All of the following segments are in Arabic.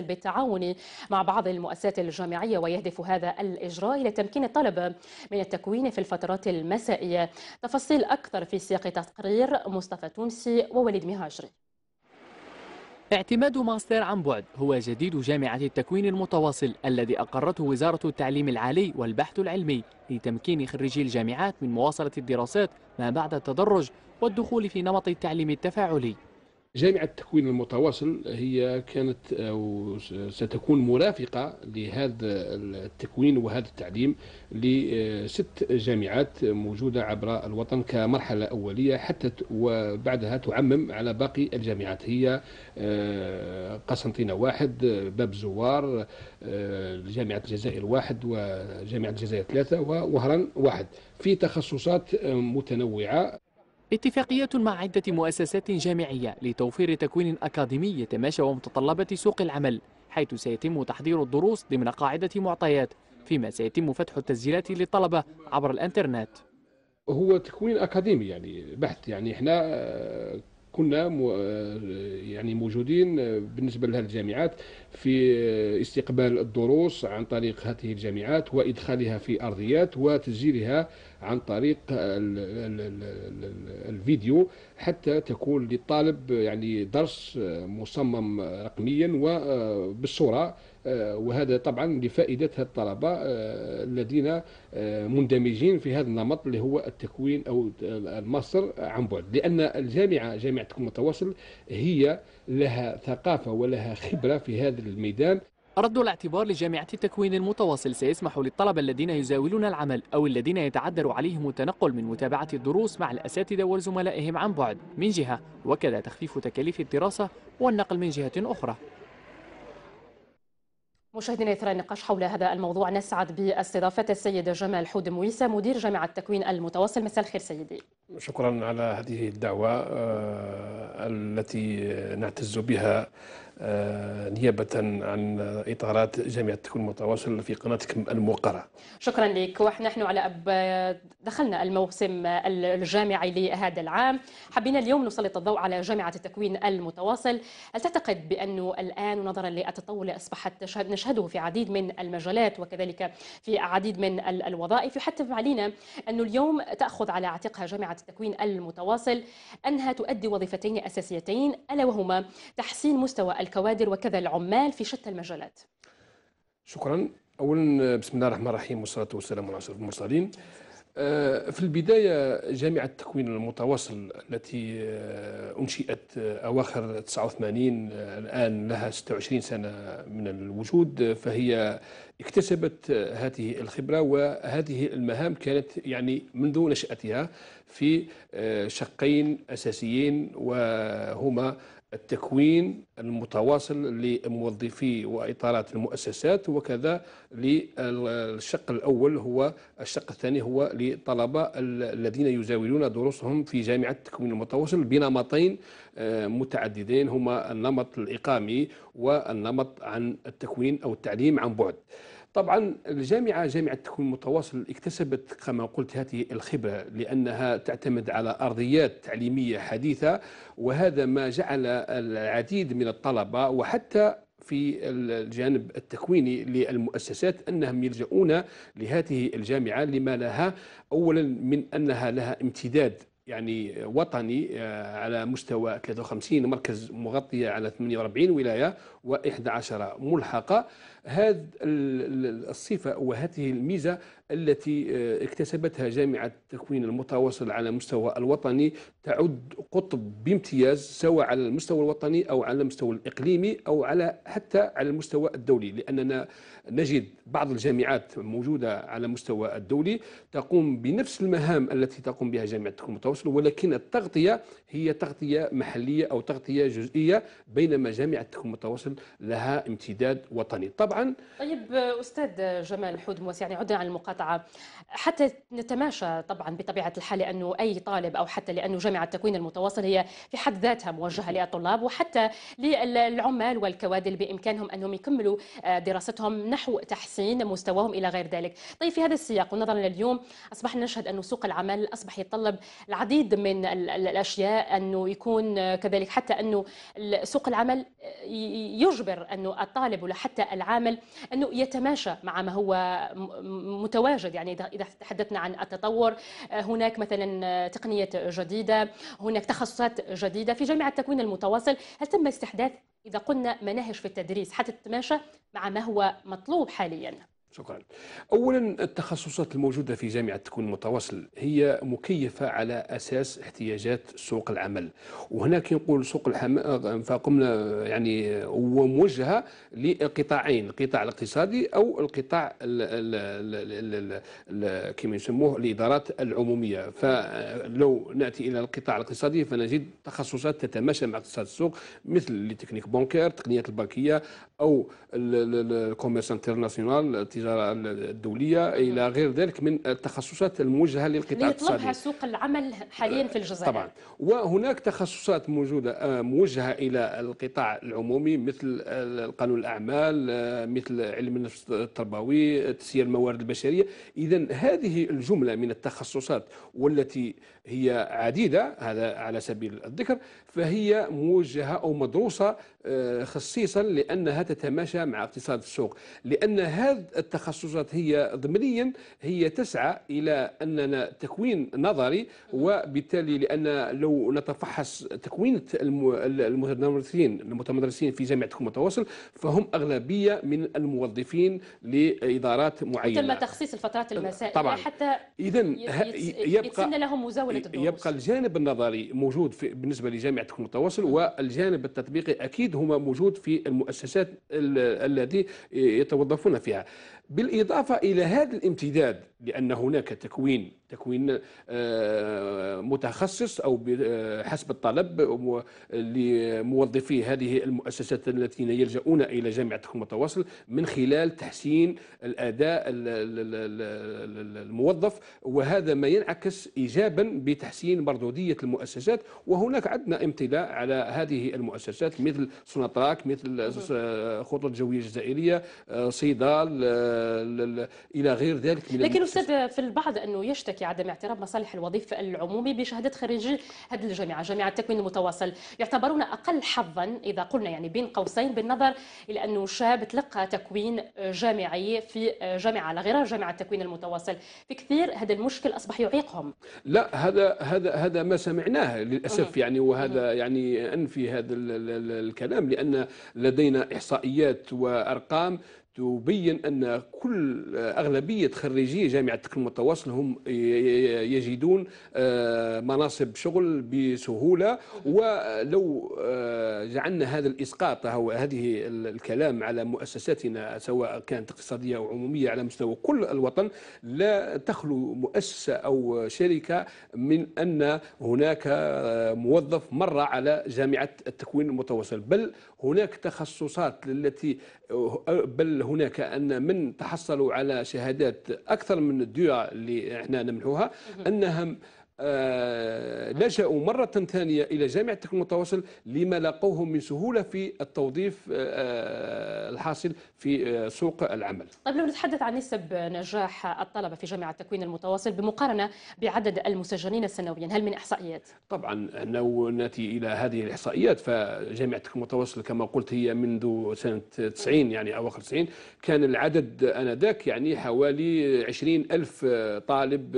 بالتعاون مع بعض المؤسسات الجامعية ويهدف هذا الإجراء إلى تمكين الطلبة من التكوين في الفترات المسائية تفاصيل أكثر في سياق تقرير مصطفى تونسي ووليد مهاجري اعتماد ماستر عن بعد هو جديد جامعة التكوين المتواصل الذي أقرته وزارة التعليم العالي والبحث العلمي لتمكين خريجي الجامعات من مواصلة الدراسات ما بعد التدرج والدخول في نمط التعليم التفاعلي جامعة التكوين المتواصل هي كانت أو ستكون مرافقة لهذا التكوين وهذا التعليم لست جامعات موجودة عبر الوطن كمرحلة أولية حتى وبعدها تعمم على باقي الجامعات هي آه، قسنطينة واحد باب زوار آه، جامعة الجزائر واحد وجامعة الجزائر ثلاثة ووهران واحد في تخصصات آه، متنوعة اتفاقية مع عدة مؤسسات جامعية لتوفير تكوين أكاديمي يتماشى ومتطلبات سوق العمل حيث سيتم تحضير الدروس ضمن قاعدة معطيات فيما سيتم فتح التسجيلات للطلبة عبر الانترنت هو تكوين أكاديمي يعني بحث يعني احنا آه، كنا آه، يعني موجودين آه، بالنسبه لهذه في استقبال الدروس عن طريق هذه الجامعات وادخالها في ارضيات وتسجيلها عن طريق الفيديو حتى تكون للطالب يعني درس مصمم رقميا وبالصوره آه، آه، وهذا طبعا لفائده الطلبه آه، الذين مندمجين في هذا النمط اللي هو التكوين او المصر عن بعد لان الجامعه جامعه المتواصل هي لها ثقافه ولها خبره في هذا الميدان رد الاعتبار لجامعة التكوين المتواصل سيسمح للطلبة الذين يزاولون العمل أو الذين يتعذر عليهم التنقل من متابعة الدروس مع الأساتذة وزملائهم عن بعد من جهة وكذا تخفيف تكاليف الدراسة والنقل من جهة أخرى مشاهدينا يثرى النقاش حول هذا الموضوع نسعد باستضافة السيد جمال حود مويسة مدير جامعة التكوين المتواصل مساء الخير سيدي شكرا على هذه الدعوة آه، التي نعتز بها آه، نيابة عن إطارات جامعة تكون متواصل في قناتكم الموقرة شكرا لك ونحن على أب دخلنا الموسم الجامعي لهذا العام حبينا اليوم نسلط الضوء على جامعة التكوين المتواصل هل تعتقد بأنه الآن نظرا للتطور اللي أصبحت نشهده في عديد من المجالات وكذلك في عديد من الوظائف يحتف علينا أنه اليوم تأخذ على عاتقها جامعة التكوين المتواصل أنها تؤدي وظيفتين أساسيتين ألا وهما تحسين مستوى الكوادر وكذا العمال في شتى المجالات شكرا اولا بسم الله الرحمن الرحيم والصلاه والسلام على اشرف المرسلين آه، في البداية جامعة التكوين المتواصل التي آه، أنشئت آه، أواخر 89 الآن لها 26 سنة من الوجود فهي اكتسبت هذه الخبرة وهذه المهام كانت يعني منذ نشأتها في شقين أساسيين وهما التكوين المتواصل لموظفي وإطارات المؤسسات وكذا للشق الأول هو الشق الثاني هو للطلبة الذين يزاولون دروسهم في جامعة التكوين المتواصل بنمطين آه، متعددين هما النمط الإقامي والنمط عن التكوين أو التعليم عن بعد طبعا الجامعة جامعة تكون متواصل اكتسبت كما قلت هذه الخبرة لأنها تعتمد على أرضيات تعليمية حديثة وهذا ما جعل العديد من الطلبة وحتى في الجانب التكويني للمؤسسات انهم يلجؤون لهذه الجامعه لما لها اولا من انها لها امتداد يعني وطني آه، على مستوى 53 مركز مغطية على 48 ولاية و11 ملحقة هذه الصفة وهذه الميزة التي آه، اكتسبتها جامعة التكوين المتواصل على المستوى الوطني تعد قطب بامتياز سواء على المستوى الوطني أو على المستوى الإقليمي أو على حتى على المستوى الدولي لأننا نجد بعض الجامعات موجودة على المستوى الدولي تقوم بنفس المهام التي تقوم بها جامعة التكوين المتواصل ولكن التغطية هي تغطية محلية أو تغطية جزئية بينما جامعة التكوين المتواصل لها امتداد وطني طبعا طبعا طيب استاذ جمال حود موس يعني عدنا على المقاطعه حتى نتماشى طبعا بطبيعه الحال لانه اي طالب او حتى لانه جامعه التكوين المتواصل هي في حد ذاتها موجهه للطلاب وحتى للعمال والكوادر بامكانهم انهم يكملوا آه، دراستهم نحو تحسين مستواهم الى غير ذلك. طيب في هذا السياق ونظرا لليوم اصبحنا نشهد انه سوق العمل اصبح يتطلب العديد من الاشياء انه يكون آه، كذلك حتى انه سوق العمل آه، يجبر انه الطالب ولا حتى العامل العمل انه يتماشى مع ما هو متواجد يعني اذا تحدثنا عن التطور آه، هناك مثلا آه، تقنيه جديده هناك تخصصات جديده في جامعه التكوين المتواصل هل تم استحداث اذا قلنا مناهج في التدريس حتى تتماشى مع ما هو مطلوب حاليا شكرا اولا التخصصات الموجوده في جامعه تكون متواصل هي مكيفه على اساس احتياجات سوق العمل وهنا كي نقول سوق العمل فقمنا يعني هو موجهه لقطاعين القطاع الاقتصادي او القطاع كما يسموه الادارات العموميه فلو ناتي الى القطاع الاقتصادي فنجد تخصصات تتماشى مع اقتصاد السوق مثل التكنيك بونكير تقنيات البنكيه او الكوميرس انترناسيونال التجاره الدوليه الى غير ذلك من التخصصات الموجهه للقطاع يعني الاقتصادي يطلبها سوق العمل حاليا في الجزائر طبعا وهناك تخصصات موجوده آه، موجهه الى القطاع العمومي مثل قانون الاعمال آه، مثل علم النفس التربوي تسيير الموارد البشريه اذا هذه الجمله من التخصصات والتي هي عديده هذا على سبيل الذكر فهي موجهه او مدروسه آه، خصيصا لانها تتماشى مع اقتصاد السوق لان هذا التخصصات هي ضمنيا هي تسعى الى اننا تكوين نظري وبالتالي لان لو نتفحص تكوين المتمرسين المتمرسين في جامعه تكون متواصل فهم اغلبيه من الموظفين لادارات معينه تم تخصيص الفترات المسائيه طبعا حتى اذا يبقى لهم مزاوله الدروس يبقى الجانب النظري موجود في بالنسبه لجامعه تكون متواصل والجانب التطبيقي اكيد هما موجود في المؤسسات التي يتوظفون فيها بالإضافة إلى هذا الامتداد لأن هناك تكوين تكوين آه، متخصص او آه، حسب الطلب لموظفي هذه المؤسسات الذين يلجؤون الى جامعه الحكومه التواصل من خلال تحسين الاداء الموظف وهذا ما ينعكس ايجابا بتحسين مردوديه المؤسسات وهناك عندنا امتلاء على هذه المؤسسات مثل سوناتراك مثل خطوط الجويه الجزائريه آه، صيدال الى غير ذلك من لكن استاذ في البعض انه يشتكي في عدم اعتراف مصالح الوظيفة العمومي بشهادة خريجي هذه الجامعة جامعة التكوين المتواصل يعتبرون أقل حظا إذا قلنا يعني بين قوسين بالنظر إلى أنه شاب تلقى تكوين جامعي في جامعة على غير جامعة التكوين المتواصل في كثير هذا المشكل أصبح يعيقهم لا هذا هذا هذا ما سمعناه للأسف يعني وهذا يعني أنفي هذا الكلام لأن لدينا إحصائيات وأرقام تبين ان كل اغلبيه خريجي جامعه التكنولوجيا المتواصل هم يجدون آه، مناصب شغل بسهوله ولو آه، جعلنا هذا الاسقاط او هذه الكلام على مؤسساتنا سواء كانت اقتصاديه او عموميه على مستوى كل الوطن لا تخلو مؤسسه او شركه من ان هناك آه، موظف مر على جامعه التكوين المتواصل بل هناك تخصصات التي بل هناك ان من تحصلوا على شهادات اكثر من الديوع اللي احنا نمنحوها انهم لجأوا آه، مرة ثانية إلى جامعة التكنولوجيا المتواصل لما لقوه من سهولة في التوظيف آه، آه، الحاصل في سوق العمل طيب لو نتحدث عن نسب نجاح الطلبة في جامعة التكوين المتواصل بمقارنة بعدد المسجنين سنويا هل من إحصائيات؟ طبعا لو نأتي إلى هذه الإحصائيات فجامعة التكوين المتواصل كما قلت هي منذ سنة 90 يعني أواخر 90 كان العدد أنذاك يعني حوالي 20 ألف طالب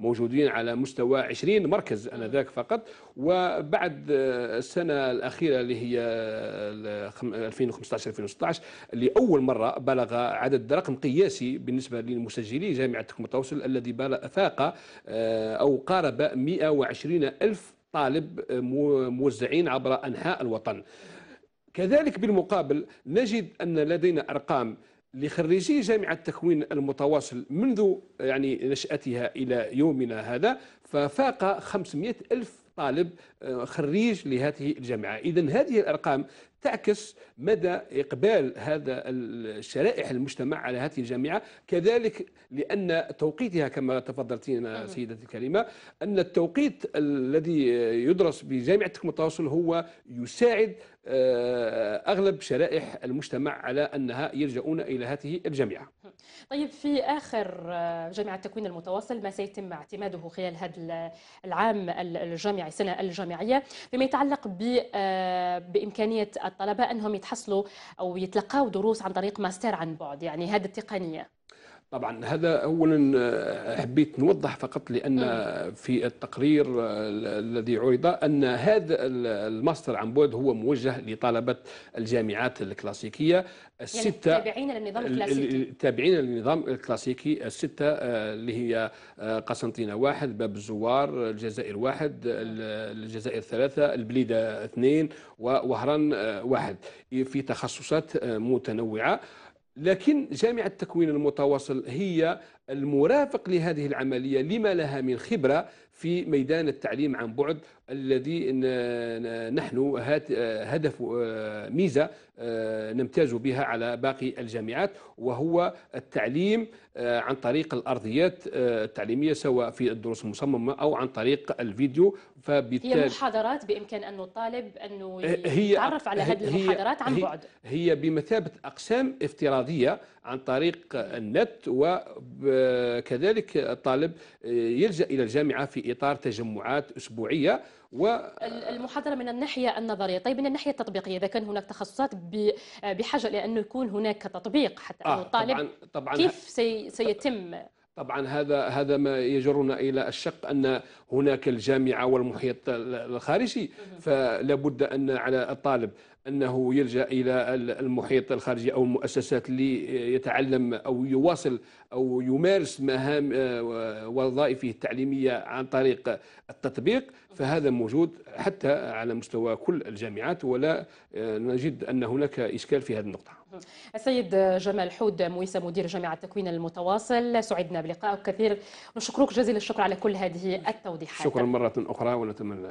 موجودين على مستوى 20 مركز انذاك فقط وبعد السنه الاخيره اللي هي 2015 2016 لاول مره بلغ عدد رقم قياسي بالنسبه للمسجلي جامعه التوصل الذي فاق آه، او قارب 120 الف طالب موزعين عبر انحاء الوطن كذلك بالمقابل نجد ان لدينا ارقام لخريجي جامعة التكوين المتواصل منذ يعني نشأتها إلى يومنا هذا ففاق 500 ألف طالب آه، خريج لهذه الجامعة إذا هذه الأرقام تعكس مدى إقبال هذا الشرائح المجتمع على هذه الجامعة كذلك لأن توقيتها كما تفضلتين سيدتي الكريمة أن التوقيت الذي يدرس بجامعة التواصل هو يساعد آه، اغلب شرائح المجتمع على انها يلجؤون الى هذه الجامعه. طيب في اخر آه، جامعه التكوين المتواصل ما سيتم اعتماده خلال هذا العام الجامعي السنه الجامعيه فيما يتعلق آه، بامكانيه للطلبه انهم يتحصلوا او يتلقاو دروس عن طريق ماستر عن بعد يعني هذه التقنيه طبعا هذا اولا آه، حبيت نوضح فقط لان في التقرير آه، الذي عرض ان هذا الماستر عن بعد هو موجه لطلبه الجامعات الكلاسيكيه يعني السته يعني تابعين للنظام الكلاسيكي تابعين للنظام الكلاسيكي السته آه، اللي هي قسنطينه واحد باب الزوار الجزائر واحد الجزائر ثلاثه البليده اثنين ووهران واحد في تخصصات متنوعه لكن جامعة التكوين المتواصل هي المرافق لهذه العملية لما لها من خبرة في ميدان التعليم عن بعد الذي نحن هدف آه، ميزة آه، نمتاز بها على باقي الجامعات وهو التعليم آه، عن طريق الأرضيات التعليمية سواء في الدروس المصممة أو عن طريق الفيديو فبالتالي هي محاضرات بإمكان أنه الطالب أنه يتعرف على هذه المحاضرات عن بعد هي بمثابة أقسام افتراضية عن طريق النت وكذلك الطالب يلجأ إلى الجامعة في اطار تجمعات اسبوعيه و المحاضره من الناحيه النظريه، طيب من الناحيه التطبيقيه اذا كان هناك تخصصات بحاجه لانه يكون هناك تطبيق حتى آه الطالب طبعا طبعا كيف سي سيتم طبعا هذا هذا ما يجرنا الى الشق ان هناك الجامعه والمحيط الخارجي فلا بد ان على الطالب انه يلجا الى المحيط الخارجي او المؤسسات اللي يتعلم او يواصل او يمارس مهام آه، وظائفه التعليميه عن طريق التطبيق فهذا موجود حتى على مستوى كل الجامعات ولا آه، نجد ان هناك اشكال في هذه النقطه. السيد جمال حود مويسى مدير جامعه التكوين المتواصل سعدنا بلقائك كثير نشكرك جزيل الشكر على كل هذه التوضيحات. شكرا مره اخرى ونتمنى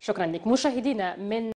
شكرا لك مشاهدينا من